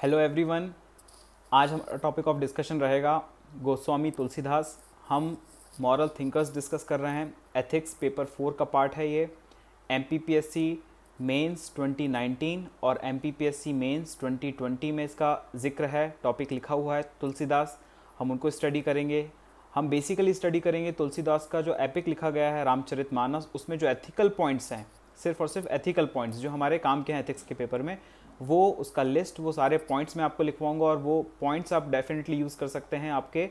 Hello everyone आज हमारा topic of discussion रहेगा गोस्वामी तुलसीदास हम मॉरल थिंकर्स डिस्कस कर रहे हैं एथिक्स पेपर फोर का पार्ट है ये M P P S C mains twenty nineteen और M P P S C mains twenty twenty में इसका जिक्र है टॉपिक लिखा हुआ है तुलसीदास हम उनको स्टडी करेंगे हम बेसिकली स्टडी करेंगे तुलसीदास का जो एपिक लिखा गया है रामचरित मानस उसमें जो एथिकल पॉइंट्स हैं सिर्फ और सिर्फ एथिकल पॉइंट्स जो हमारे काम के हैं एथिक्स के पेपर में वो उसका लिस्ट वो सारे पॉइंट्स मैं आपको लिखवाऊंगा और वो पॉइंट्स आप डेफिनेटली यूज़ कर सकते हैं आपके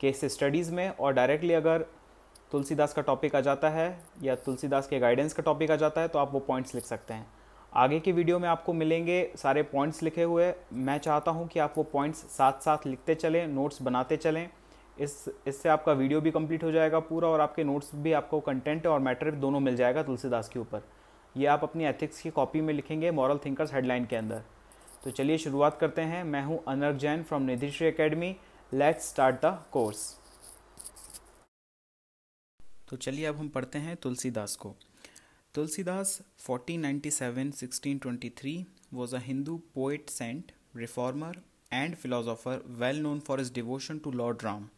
केस स्टडीज़ में और डायरेक्टली अगर तुलसीदास का टॉपिक आ जाता है या तुलसीदास के गाइडेंस का टॉपिक आ जाता है तो आप वो पॉइंट्स लिख सकते हैं आगे की वीडियो में आपको मिलेंगे सारे पॉइंट्स लिखे हुए मैं चाहता हूँ कि आप वो पॉइंट्स साथ साथ लिखते चलें नोट्स बनाते चलें इस इससे आपका वीडियो भी कंप्लीट हो जाएगा पूरा और आपके नोट्स भी आपको कंटेंट और मैटर दोनों मिल जाएगा तुलसीदास के ऊपर ये आप अपनी एथिक्स की कॉपी में लिखेंगे मॉरल थिंकर्स हेडलाइन के अंदर तो चलिए शुरुआत करते हैं मैं हूँ Anark Jain from Nidhishri academy let's start the course तो चलिए अब हम पढ़ते हैं तुलसीदास को Tulsidas 1497 1623 was a Hindu poet saint reformer and philosopher well known for his devotion to Lord Ram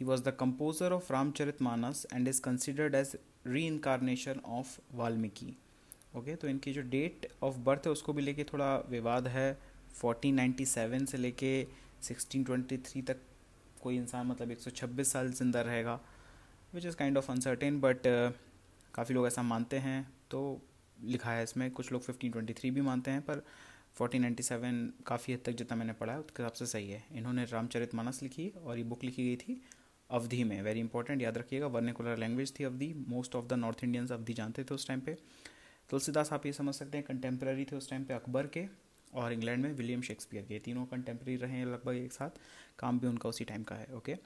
he was the composer of Ramcharit Manas and is considered as reincarnation of Valmiki okay तो इनकी जो डेट ऑफ बर्थ है उसको भी लेके थोड़ा विवाद है 1497 से लेके 1623 तक कोई इंसान मतलब 126 साल जिंदा रहेगा which is kind of uncertain but काफ़ी लोग ऐसा मानते हैं तो लिखा है इसमें कुछ लोग 1523 भी मानते हैं पर 1497 काफ़ी हद तक जितना मैंने पढ़ा है उसके हिसाब से सही है इन्होंने रामचरित मानस लिखी और ये बुक लिखी गई थी अवधि में वेरी इंपॉर्टेंट याद रखिएगा वर्निकुलर लैंग्वेज थी Awadhi most of the north Indians Awadhi जानते थे उस टाइम पर तुलसीदास आप ये समझ सकते हैं कंटेम्प्रेरी थे उस टाइम पे अकबर के और इंग्लैंड में विलियम शेक्सपियर के तीनों कंटेम्प्रेरी रहे हैं लगभग एक साथ काम भी उनका उसी टाइम का है okay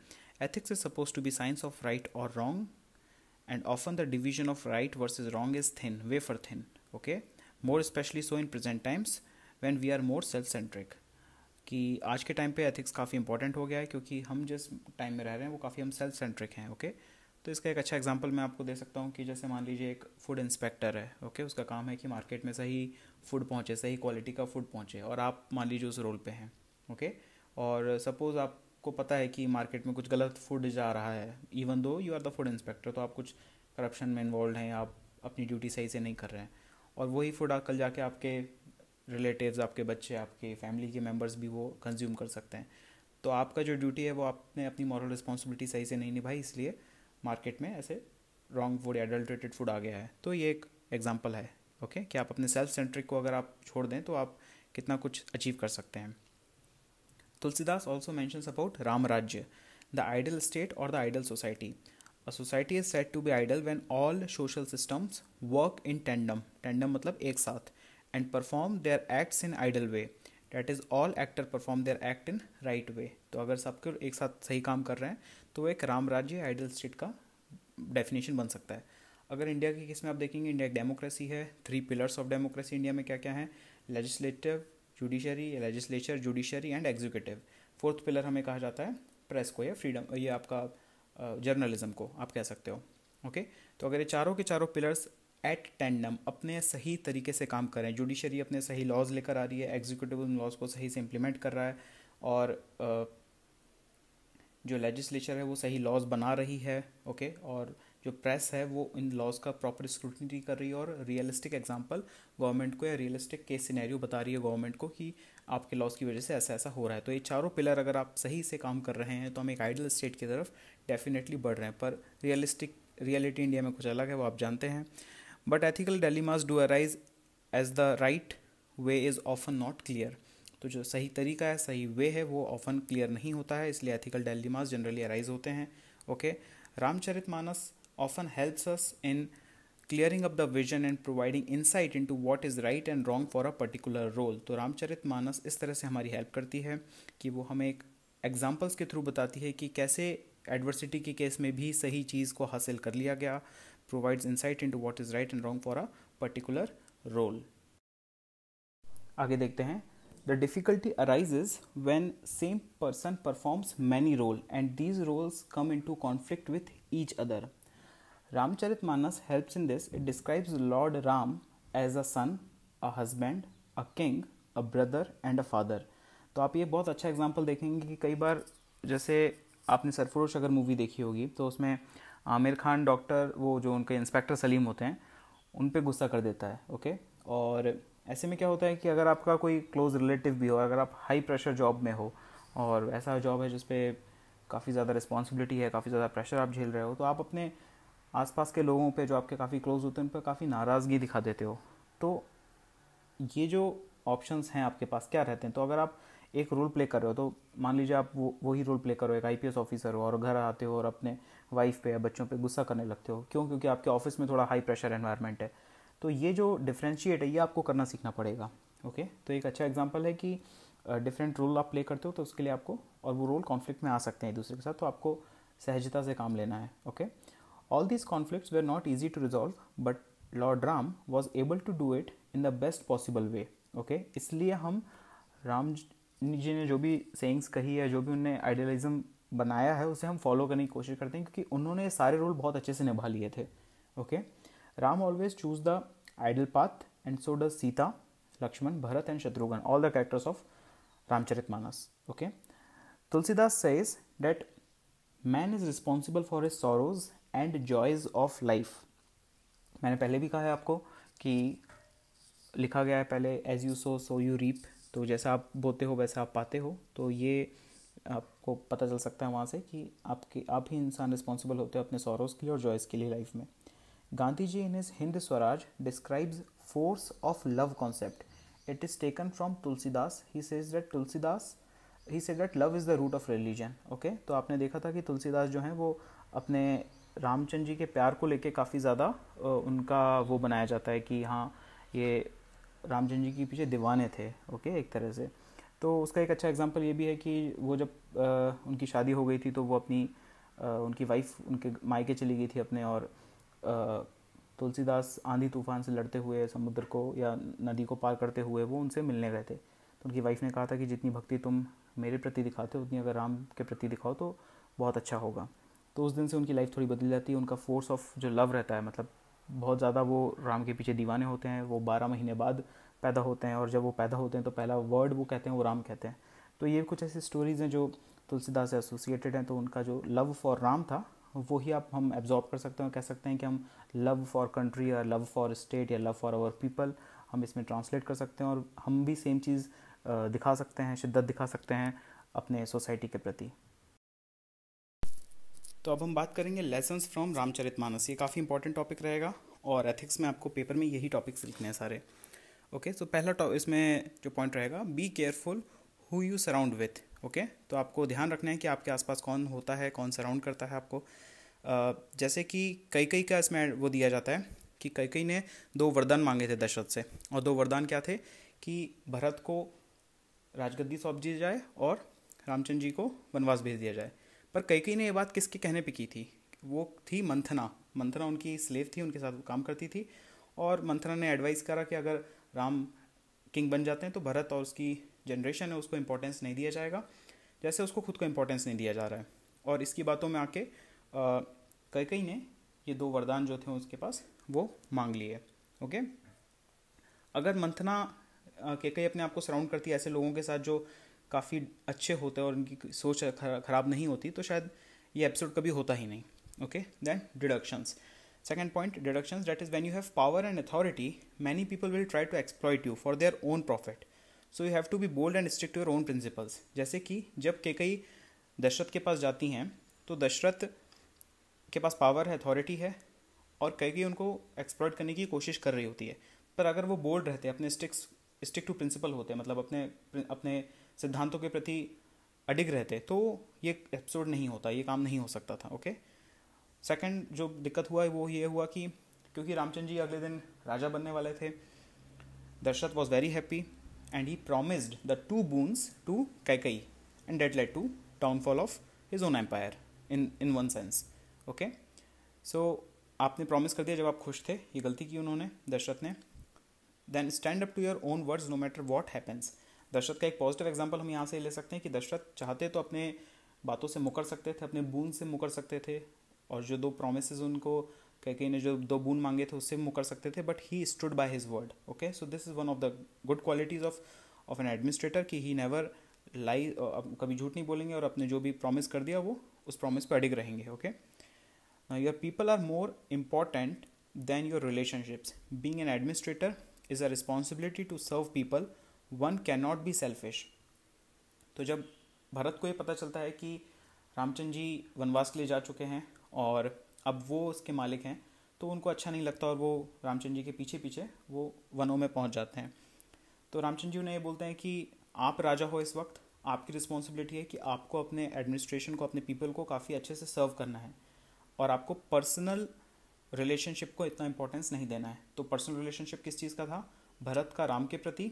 ethics is suppose to be science of right और wrong and often the division of right versus wrong is thin wafer thin okay more specially so in present times when we are more self centric कि आज के time पे ethics काफ़ी important हो गया है क्योंकि हम जिस टाइम में रह रहे हैं वो काफ़ी हम सेल्फ सेंट्रिक हैं ओके okay? तो इसका एक अच्छा एग्जाम्पल मैं आपको दे सकता हूँ कि जैसे मान लीजिए एक फूड इंस्पेक्टर है ओके उसका काम है कि मार्केट में सही फूड पहुँचे सही क्वालिटी का फूड पहुँचे और आप मान लीजिए उस रोल पर हैं ओके और सपोज़ आपको पता है कि मार्केट में कुछ गलत फूड जा रहा है even though you are the food inspector तो आप कुछ करप्शन में इन्वॉल्व हैं आप अपनी ड्यूटी सही से नहीं कर रहे हैं और वही फूड कल जाके आपके रिलेटिव्स आपके बच्चे आपके फैमिली के मेम्बर्स भी वो कंज्यूम कर सकते हैं तो आपका जो ड्यूटी है वो आपने अपनी मॉरल रिस्पॉन्सिबिलिटी सही से नहीं निभाई इसलिए मार्केट में ऐसे रॉन्ग फूड एडल्ट्रेटेड फूड आ गया है तो ये एक एग्जाम्पल है ओके okay? कि आप अपने सेल्फ सेंट्रिक को अगर आप छोड़ दें तो आप कितना कुछ अचीव कर सकते हैं Tulsidas also mentions about Ram Rajya the ideal state और the ideal society a society is said to be ideal when all social systems work in tandem tandem मतलब एक साथ and perform their acts in ideal way that is all actor perform their act in right way तो अगर सबके एक साथ सही काम कर रहे हैं तो एक राम राज्य आइडल स्टेट का डेफिनेशन बन सकता है अगर इंडिया के केस में आप देखेंगे इंडिया एक डेमोक्रेसी है three pillars of democracy India में क्या क्या है legislative judiciary legislature judiciary and executive fourth pillar हमें कहा जाता है प्रेस को या फ्रीडम ये आपका जर्नलिज्म को आप कह सकते हो ओके okay? तो अगर ये चारों के चारों पिलर्स एट टेंडम अपने सही तरीके से काम करें जुडिशरी अपने सही लॉज लेकर आ रही है एग्जीक्यूटिव उन लॉज को सही से इम्प्लीमेंट कर रहा है और जो लेजिस्लेचर है वो सही लॉज बना रही है ओके और जो प्रेस है वो इन लॉज का प्रॉपर स्क्रूटनी कर रही है और रियलिस्टिक एग्जाम्पल गवर्नमेंट को या रियलिस्टिक केस सिनेरियो बता रही है गवर्नमेंट को कि आपके लॉज की वजह से ऐसा ऐसा हो रहा है तो ये चारों पिलर अगर आप सही से काम कर रहे हैं तो हम एक आइडियल स्टेट की तरफ डेफिनेटली बढ़ रहे हैं पर रियलिस्टिक रियलिटी इंडिया में कुछ अलग है वो आप जानते हैं but ethical dilemmas do arise as the right way is often not clear तो जो सही तरीका है सही वे है वो ऑफन क्लियर नहीं होता है इसलिए एथिकल डेलीमास जनरली अराइज होते हैं okay Ramcharit Manas often helps us in clearing up the vision and providing insight to what is right and wrong for a particular role तो रामचरित मानस इस तरह से हमारी हेल्प करती है कि वो हमें एक एग्जाम्पल्स के थ्रू बताती है कि कैसे एडवर्सिटी के केस में भी सही चीज़ को हासिल कर लिया गया provides insight into what is right and wrong for a particular role आगे देखते हैं the difficulty arises when same person performs many role and these roles come into conflict with each other Ramcharit Manas helps in this it describes Lord Ram as a son a husband a king a brother and a father तो आप ये बहुत अच्छा example देखेंगे कि कई बार जैसे आपने सरफरोश अगर मूवी देखी होगी तो उसमें आमिर खान डॉक्टर वो जो उनके इंस्पेक्टर सलीम होते हैं उन पर गुस्सा कर देता है ओके और ऐसे में क्या होता है कि अगर आपका कोई क्लोज रिलेटिव भी हो अगर आप हाई प्रेशर जॉब में हो और ऐसा जॉब है जिसपे काफ़ी ज़्यादा रिस्पॉन्सिबिलिटी है काफ़ी ज़्यादा प्रेशर आप झेल रहे हो तो आप अपने आसपास के लोगों पे जो आपके काफ़ी क्लोज होते हैं उन पर काफ़ी नाराज़गी दिखा देते हो तो ये जो ऑप्शंस हैं आपके पास क्या रहते हैं तो अगर आप एक रोल प्ले कर रहे हो तो मान लीजिए आप वो वही रोल प्ले करो एक आईपीएस ऑफिसर हो और घर आते हो और अपने वाइफ पे या बच्चों पे गुस्सा करने लगते हो क्यों क्योंकि आपके ऑफिस में थोड़ा हाई प्रेशर एनवायरनमेंट है तो ये जो डिफ्रेंशिएट है ये आपको करना सीखना पड़ेगा ओके तो एक अच्छा एग्जाम्पल है कि डिफरेंट रोल आप प्ले करते हो तो उसके लिए आपको और वो रोल कॉन्फ्लिक्ट में आ सकते हैं एक दूसरे के साथ तो आपको सहजता से काम लेना है okay all these conflict were not easy to resolve but Lord Ram was able to do it in the best possible way okay इसलिए हम राम जी ने जो भी सेंग्स कही है जो भी उनने आइडियलिज्म बनाया है उसे हम फॉलो करने की कोशिश करते हैं क्योंकि उन्होंने सारे रोल बहुत अच्छे से निभा लिए थे okay Ram always choose the ideal path and so does Sita Lakshman Bharat and Shatrughan all the characters of Ramcharit Manas okay Tulsidas says that man is responsible for his sorrows and joys of life मैंने पहले भी कहा है आपको कि लिखा गया है पहले as you sow so you reap तो जैसा आप बोते हो वैसा आप पाते हो तो ये आपको पता चल सकता है वहाँ से कि आपके आप ही इंसान रिस्पॉन्सिबल होते हो अपने सौरोज के लिए और जॉयस के लिए लाइफ में Gandhi ji in his Hind Swaraj describes force of love concept it is taken from Tulsidas he says that Tulsidas he says that love is the root of religion okay तो आपने देखा था कि तुलसीदास जो हैं वो अपने रामचंद्र जी के प्यार को लेके काफ़ी ज़्यादा उनका वो बनाया जाता है कि हाँ ये रामचंद्र जी के पीछे दीवाने थे ओके एक तरह से तो उसका एक अच्छा एग्जाम्पल ये भी है कि वो जब आ, उनकी शादी हो गई थी तो वो अपनी आ, उनकी वाइफ उनके मायके चली गई थी अपने और तुलसीदास आंधी तूफान से लड़ते हुए समुद्र को या नदी को पार करते हुए वो उनसे मिलने गए थे तो उनकी वाइफ ने कहा था कि जितनी भक्ति तुम मेरे प्रति दिखाते हो उतनी अगर राम के प्रति दिखाओ तो बहुत अच्छा होगा तो उस दिन से उनकी लाइफ थोड़ी बदल जाती है उनका फोर्स ऑफ जो लव रहता है मतलब बहुत ज़्यादा वो राम के पीछे दीवाने होते हैं वो बारह महीने बाद पैदा होते हैं और जब वो पैदा होते हैं तो पहला वर्ड वो कहते हैं वो राम कहते हैं तो ये कुछ ऐसी स्टोरीज़ हैं जो तुलसीदास से एसोसिएटेड हैं तो उनका जो लव फॉर राम था वो ही आप हम एब्जॉर्ब कर सकते हैं कह सकते हैं कि हम लव फॉर कंट्री या लव फॉर स्टेट या लव फॉर आवर पीपल हम इसमें ट्रांसलेट कर सकते हैं और हम भी सेम चीज़ दिखा सकते हैं शिद्दत दिखा सकते हैं अपने सोसाइटी के प्रति तो अब हम बात करेंगे लेसन्स फ्रॉम रामचरित मानस ये काफ़ी इंपॉर्टेंट टॉपिक रहेगा और एथिक्स में आपको पेपर में यही टॉपिक्स लिखने हैं सारे ओके सो पहला इसमें जो पॉइंट रहेगा be careful who you surround with okay तो आपको ध्यान रखना है कि आपके आसपास कौन होता है कौन सराउंड करता है आपको Uh, जैसे कि कई कई का इसमें वो दिया जाता है कि कई कई ने दो वरदान मांगे थे दशरथ से और दो वरदान क्या थे कि भरत को राजगद्दी सौंप दिया जाए और रामचंद्र जी को वनवास भेज दिया जाए पर कई ने यह बात किसके कहने पे की थी वो थी मंथना मंथना उनकी स्लेव थी उनके साथ काम करती थी और मंथना ने एडवाइस करा कि अगर राम किंग बन जाते हैं तो भरत और उसकी जनरेशन है उसको इम्पोर्टेंस नहीं दिया जाएगा जैसे उसको खुद को इम्पोर्टेंस नहीं दिया जा रहा है और इसकी बातों में आके कैकई ने ये दो वरदान जो थे उसके पास वो मांग लिए ओके अगर मंथना कई अपने आप को सराउंड करती है ऐसे लोगों के साथ जो काफ़ी अच्छे होते हैं और उनकी सोच ख़राब नहीं होती तो शायद ये एपिसोड कभी होता ही नहीं okay then deductions second point deductions that is when you have power and authority many people will try to exploit you for their own profit so you have to be bold and stick to your own principles जैसे कि जब के कई दशरथ के पास जाती हैं तो दशरथ के पास पावर है अथॉरिटी है और कई कई उनको एक्सप्लॉयट करने की कोशिश कर रही होती है पर अगर वो बोल्ड रहते हैं अपने स्टिक्स स्टिक टू प्रिंसिपल होते हैं मतलब अपने अपने सिद्धांतों के प्रति अडिग रहते तो ये एपिसोड नहीं होता ये काम नहीं हो सकता था ओके सेकंड जो दिक्कत हुआ है वो ये हुआ कि क्योंकि रामचंद्र जी अगले दिन राजा बनने वाले थे Dashrath was very happy and he promised the two boons to Kaikeyi and that led to downfall of his own empire in in one sense okay so आपने प्रॉमिस कर दिया जब आप खुश थे ये गलती की उन्होंने दशरथ ने then stand up to your own words no matter what happens Dashrath का एक पॉजिटिव एग्जाम्पल हम यहाँ से ले सकते हैं कि दशरथ चाहते तो अपने बातों से मुकर सकते थे अपने बूंद से मुकर सकते थे और जो दो प्रोमिस उनको के ने जो दो बूंद मांगे थे उससे मुकर सकते थे but he stood by his word okay so this is one of the good qualities of of an administrator कि ही नेवर लाई कभी झूठ नहीं बोलेंगे और अपने जो भी प्रॉमिस कर दिया वो उस प्रॉमिस पर अडिग रहेंगे okay your people are more important than your relationships being an administrator is a responsibility to serve people one can not be selfish तो जब भरत को ये पता चलता है कि रामचंद्र जी वनवास के लिए जा चुके हैं और अब वो उसके मालिक हैं तो उनको अच्छा नहीं लगता और वो रामचंद्र जी के पीछे पीछे वो वनों में पहुंच जाते हैं तो रामचंद्र जी उन्हें ये बोलते हैं कि आप राजा हो इस वक्त आपकी रिस्पॉन्सिबिलिटी है कि आपको अपने एडमिनिस्ट्रेशन को अपने पीपल को काफ़ी अच्छे से सर्व करना है और आपको पर्सनल रिलेशनशिप को इतना इंपॉर्टेंस नहीं देना है तो पर्सनल रिलेशनशिप किस चीज़ का था भरत का राम के प्रति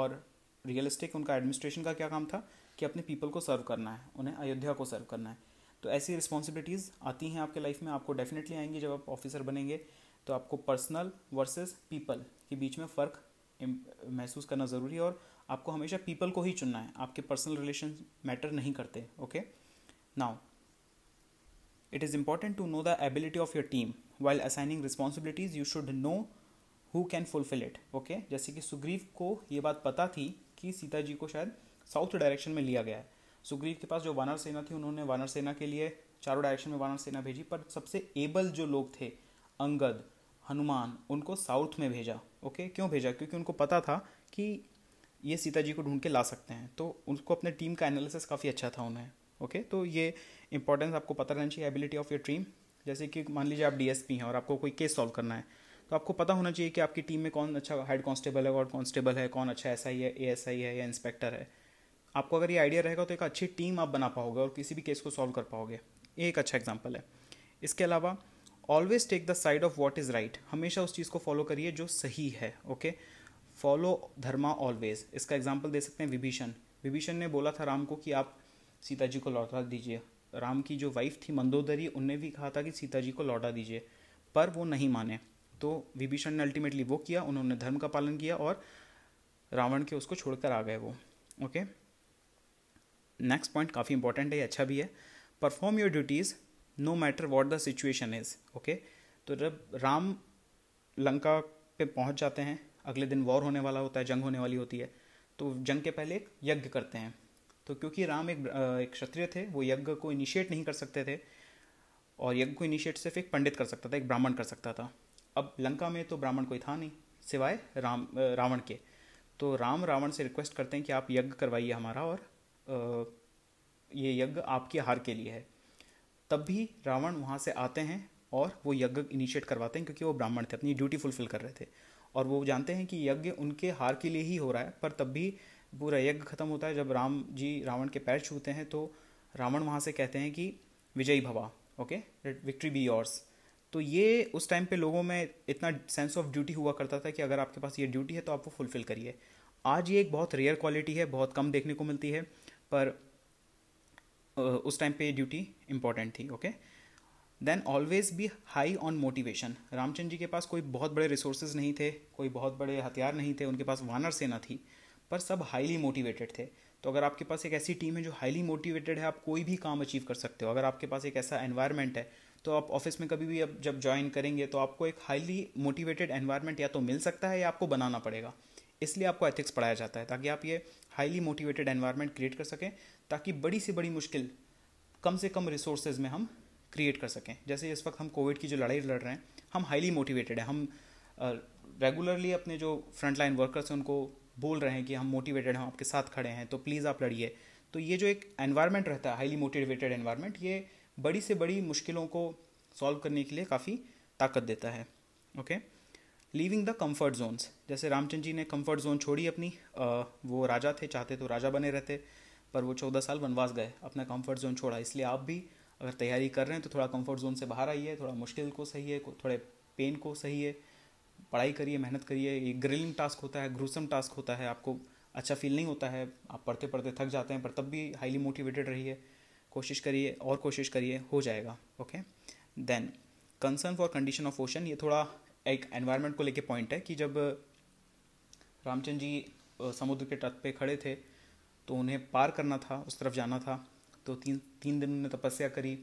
और रियल उनका एडमिनिस्ट्रेशन का क्या काम था कि अपने पीपल को सर्व करना है उन्हें अयोध्या को सर्व करना है तो ऐसी रिस्पॉन्सिबिलिटीज़ आती हैं आपके लाइफ में आपको डेफिनेटली आएंगी जब आप ऑफिसर बनेंगे तो आपको पर्सनल वर्सेस पीपल के बीच में फ़र्क महसूस करना ज़रूरी है और आपको हमेशा पीपल को ही चुनना है आपके पर्सनल रिलेशन मैटर नहीं करते okay now it is important to know the ability of your team while assigning responsibilities you should know who can fulfil it okay जैसे कि सुग्रीव को ये बात पता थी कि सीता जी को शायद साउथ डायरेक्शन में लिया गया है सुग्रीव के पास जो वानर सेना थी उन्होंने वानर सेना के लिए चारों डायरेक्शन में वानर सेना भेजी पर सबसे एबल जो लोग थे अंगद हनुमान उनको साउथ में भेजा ओके okay? क्यों भेजा क्योंकि उनको पता था कि ये सीता जी को ढूंढ के ला सकते हैं तो उनको अपने टीम का एनालिसिस काफ़ी अच्छा था उन्हें ओके okay? तो ये इंपॉर्टेंस आपको पता रहना चाहिए एबिलिटी ऑफ योर टीम जैसे कि मान लीजिए आप डीएसपी हैं और आपको कोई केस सॉल्व करना है तो आपको पता होना चाहिए कि आपकी टीम में कौन अच्छा हेड कांस्टेबल है और कॉन्स्टेबल है कौन अच्छा एस आई है ए एस आई है या इंस्पेक्टर है आपको अगर ये आइडिया रहेगा तो एक अच्छी टीम आप बना पाओगे और किसी भी केस को सॉल्व कर पाओगे ये एक अच्छा एग्जाम्पल है इसके अलावा always take the side of what is right हमेशा उस चीज़ को फॉलो करिए जो सही है ओके फॉलो धर्मा ऑलवेज इसका एग्जाम्पल दे सकते हैं विभीषण विभीषण ने बोला था राम को कि आप सीता जी को लौटा दीजिए राम की जो वाइफ थी मंदोदरी उनने भी कहा था कि सीता जी को लौटा दीजिए पर वो नहीं माने तो विभीषण ने अल्टीमेटली वो किया उन्होंने धर्म का पालन किया और रावण के उसको छोड़कर आ गए वो ओके नेक्स्ट पॉइंट काफ़ी इंपॉर्टेंट है अच्छा भी है perform your duties no matter what the situation is okay तो जब राम लंका पे पहुंच जाते हैं अगले दिन वॉर होने वाला होता है जंग होने वाली होती है तो जंग के पहले एक यज्ञ करते हैं तो क्योंकि राम एक एक क्षत्रिय थे वो यज्ञ को इनिशिएट नहीं कर सकते थे और यज्ञ को इनिशिएट सिर्फ एक पंडित कर सकता था एक ब्राह्मण कर सकता था अब लंका में तो ब्राह्मण कोई था नहीं सिवाय राम रावण के तो राम रावण से रिक्वेस्ट करते हैं कि आप यज्ञ करवाइए हमारा और ये यज्ञ आपकी हार के लिए है तब भी रावण वहाँ से आते हैं और वो यज्ञ इनिशिएट करवाते हैं क्योंकि वो ब्राह्मण थे अपनी ड्यूटी फुलफिल कर रहे थे और वो जानते हैं कि यज्ञ उनके हार के लिए ही हो रहा है पर तब भी पूरा यज्ञ खत्म होता है जब राम जी रावण के पैर छूते हैं तो रावण वहाँ से कहते हैं कि विजयी भवा ओके विक्ट्री बी योर्स तो ये उस टाइम पे लोगों में इतना सेंस ऑफ ड्यूटी हुआ करता था कि अगर आपके पास ये ड्यूटी है तो आप वो फुलफ़िल करिए आज ये एक बहुत रेयर क्वालिटी है बहुत कम देखने को मिलती है पर उस टाइम पे ड्यूटी इम्पॉर्टेंट थी okay then always be high on motivation Ramchandra ji के पास कोई बहुत बड़े रिसोर्सेज नहीं थे कोई बहुत बड़े हथियार नहीं थे उनके पास वानर सेना थी पर सब हाईली मोटिवेटेड थे तो अगर आपके पास एक ऐसी टीम है जो हाईली मोटिवेटेड है आप कोई भी काम अचीव कर सकते हो अगर आपके पास एक ऐसा एनवायरनमेंट है तो आप ऑफिस में कभी भी अब जब ज्वाइन करेंगे तो आपको एक हाईली मोटिवेटेड एनवायरनमेंट या तो मिल सकता है या आपको बनाना पड़ेगा इसलिए आपको एथिक्स पढ़ाया जाता है ताकि आप ये हाईली मोटिवेटेड एनवायरमेंट क्रिएट कर सकें ताकि बड़ी से बड़ी मुश्किल कम से कम रिसोर्सेज में हम क्रिएट कर सकें जैसे इस वक्त हम कोविड की जो लड़ाई लड़ रहे हैं हम हाईली मोटिवेटेड हैं हम रेगुलरली अपने जो फ्रंटलाइन वर्कर्स हैं उनको बोल रहे हैं कि हम मोटिवेटेड हैं आपके साथ खड़े हैं तो प्लीज़ आप लड़िए तो ये जो एक एनवायरनमेंट रहता है हाईली मोटिवेटेड एनवायरनमेंट ये बड़ी से बड़ी मुश्किलों को सॉल्व करने के लिए काफ़ी ताकत देता है okay leaving the comfort zones जैसे रामचंद्र जी ने कम्फर्ट जोन छोड़ी अपनी आ, वो राजा थे चाहते तो राजा बने रहते पर वो चौदह साल वनवास गए अपना कम्फर्ट जोन छोड़ा इसलिए आप भी अगर तैयारी कर रहे हैं तो थोड़ा कम्फर्ट जोन से बाहर आइए थोड़ा मुश्किल को सही है थोड़े पेन को सही है पढ़ाई करिए मेहनत करिए ये ग्रिलिंग टास्क होता है ग्रूसम टास्क होता है आपको अच्छा फील नहीं होता है आप पढ़ते पढ़ते थक जाते हैं पर तब भी हाईली मोटिवेटेड रहिए कोशिश करिए और कोशिश करिए हो जाएगा okay then concern for condition of ocean ये थोड़ा एक एनवायरनमेंट को लेके पॉइंट है कि जब रामचंद्र जी समुद्र के तट पे खड़े थे तो उन्हें पार करना था उस तरफ जाना था तो तीन तीन दिन उन्होंने तपस्या करी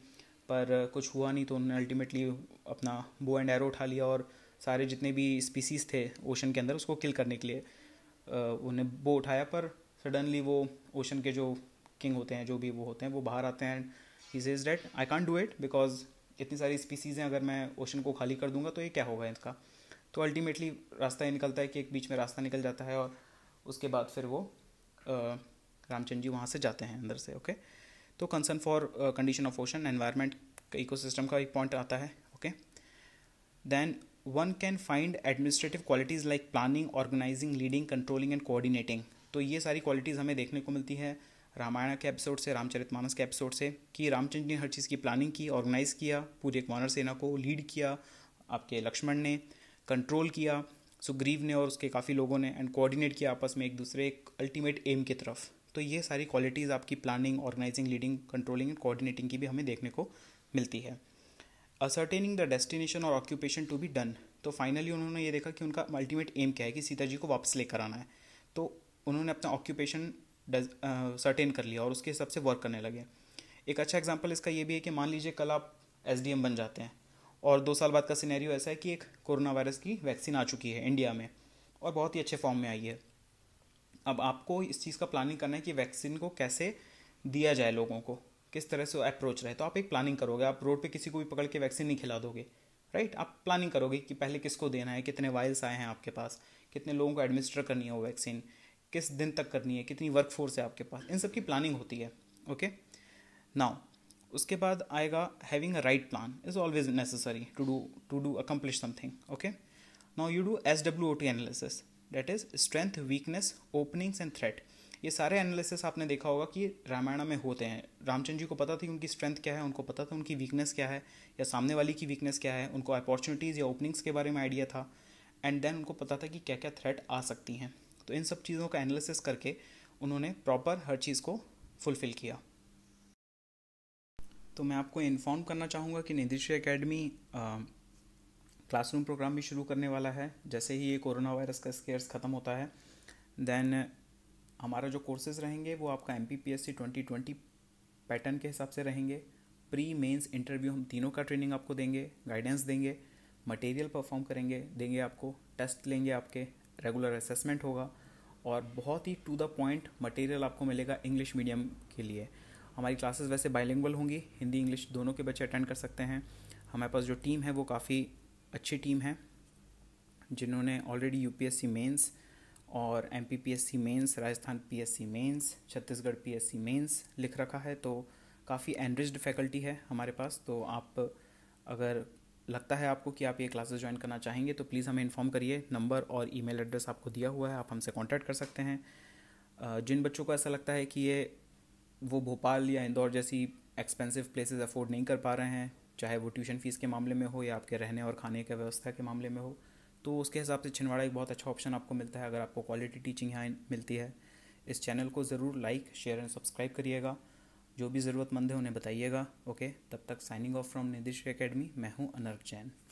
पर कुछ हुआ नहीं तो उन्होंने अल्टीमेटली अपना बो एंड एरो उठा लिया और सारे जितने भी स्पीसीज थे ओशन के अंदर उसको किल करने के लिए उन्हें वो उठाया पर सडनली वो ओशन के जो किंग होते हैं जो भी वो होते हैं वो बाहर आते हैं and he says that I can't do it because इतनी सारी स्पीसीज़ हैं अगर मैं ओशन को खाली कर दूंगा तो ये क्या होगा इसका तो अल्टीमेटली रास्ता ये निकलता है कि एक बीच में रास्ता निकल जाता है और उसके बाद फिर वो रामचंद्र जी वहाँ से जाते हैं अंदर से ओके तो concern for condition of ocean environment ecosystem का एक पॉइंट आता है okay then one can find administrative qualities like planning organising leading controlling and coordinating तो ये सारी क्वालिटीज़ हमें देखने को मिलती है रामायण के एपिसोड से रामचरित मानस के एपिसोड से कि रामचंद्र ने हर चीज़ की प्लानिंग की ऑर्गेनाइज़ किया पूरे वानर सेना को लीड किया आपके लक्ष्मण ने कंट्रोल किया सुग्रीव ने और उसके काफ़ी लोगों ने एंड कोऑर्डिनेट किया आपस में एक दूसरे एक अल्टीमेट एम की तरफ तो ये सारी क्वालिटीज़ आपकी planning organising leading controlling and coordinating की भी हमें देखने को मिलती है असर्टेनिंग द डेस्टिनेशन और ऑक्यूपेशन टू बी डन तो फाइनली उन्होंने ये देखा कि उनका अल्टीमेट एम क्या है कि सीता जी को वापस लेकर आना है तो उन्होंने अपना ऑक्यूपेशन सर्टेन uh, कर लिया और उसके हिसाब से वर्क करने लगे एक अच्छा एग्जाम्पल इसका ये भी है कि मान लीजिए कल आप एस बन जाते हैं और दो साल बाद का सिनेरियो ऐसा है कि एक कोरोना वायरस की वैक्सीन आ चुकी है इंडिया में और बहुत ही अच्छे फॉर्म में आई है अब आपको इस चीज़ का प्लानिंग करना है कि वैक्सीन को कैसे दिया जाए लोगों को किस तरह से अप्रोच रहे तो आप एक प्लानिंग करोगे आप रोड पे किसी को भी पकड़ के वैक्सीन नहीं खिला दोगे राइट आप प्लानिंग करोगे कि पहले किसको देना है कितने वायल्स आए हैं आपके पास कितने लोगों को एडमिनिस्टर करनी है वो वैक्सीन किस दिन तक करनी है कितनी वर्क फोर्स है आपके पास इन सब की प्लानिंग होती है ओके नाउ उसके बाद आएगा having a right plan is always necessary to do to do accomplish something okay now you do S W O T analysis that is strength weakness openings and threat ये सारे analysis आपने देखा होगा कि रामायण में होते हैं रामचंद्र जी को पता था उनकी स्ट्रेंथ क्या है उनको पता था उनकी वीकनेस क्या है या सामने वाली की वीकनेस क्या है उनको अपॉर्चुनिटीज़ या ओपनिंग्स के बारे में आइडिया था एंड देन उनको पता था कि क्या क्या थ्रेट आ सकती हैं तो इन सब चीज़ों का एनालिसिस करके उन्होंने प्रॉपर हर चीज़ को फुलफ़िल किया तो मैं आपको इन्फॉर्म करना चाहूँगा कि निधिश्री अकेडमी क्लासरूम प्रोग्राम भी शुरू करने वाला है जैसे ही ये कोरोना वायरस का स्केयर्स ख़त्म होता है देन हमारा जो कोर्सेज रहेंगे वो आपका M P P S C twenty twenty pattern के हिसाब से रहेंगे प्री मेंस इंटरव्यू हम तीनों का ट्रेनिंग आपको देंगे गाइडेंस देंगे मटेरियल परफॉर्म करेंगे देंगे आपको टेस्ट लेंगे आपके रेगुलर असेसमेंट होगा और बहुत ही टू द पॉइंट मटेरियल आपको मिलेगा इंग्लिश मीडियम के लिए हमारी क्लासेस वैसे बाइलिंगुअल होंगी हिंदी इंग्लिश दोनों के बच्चे अटेंड कर सकते हैं हमारे पास जो टीम है वो काफ़ी अच्छी टीम है जिन्होंने already U P S C mains और M P P S C mains Rajasthan P S C mains Chhattisgarh P S C mains लिख रखा है तो काफ़ी एनरिज्ड फैकल्टी है हमारे पास तो आप अगर लगता है आपको कि आप ये क्लासेस ज्वाइन करना चाहेंगे तो प्लीज़ हमें इन्फॉर्म करिए नंबर और ईमेल एड्रेस आपको दिया हुआ है आप हमसे कांटेक्ट कर सकते हैं जिन बच्चों को ऐसा लगता है कि ये वो भोपाल या इंदौर जैसी एक्सपेंसिव प्लेसेस अफोर्ड नहीं कर पा रहे हैं चाहे वो ट्यूशन फ़ीस के मामले में हो या आपके रहने और खाने के व्यवस्था के मामले में हो तो उसके हिसाब से छिंदवाड़ा एक बहुत अच्छा ऑप्शन आपको मिलता है अगर आपको क्वालिटी टीचिंग यहाँ मिलती है इस चैनल को ज़रूर लाइक शेयर एंड सब्सक्राइब करिएगा जो भी ज़रूरतमंद है उन्हें बताइएगा ओके तब तक signing off from Nidhish academy मैं हूँ अनर्क जैन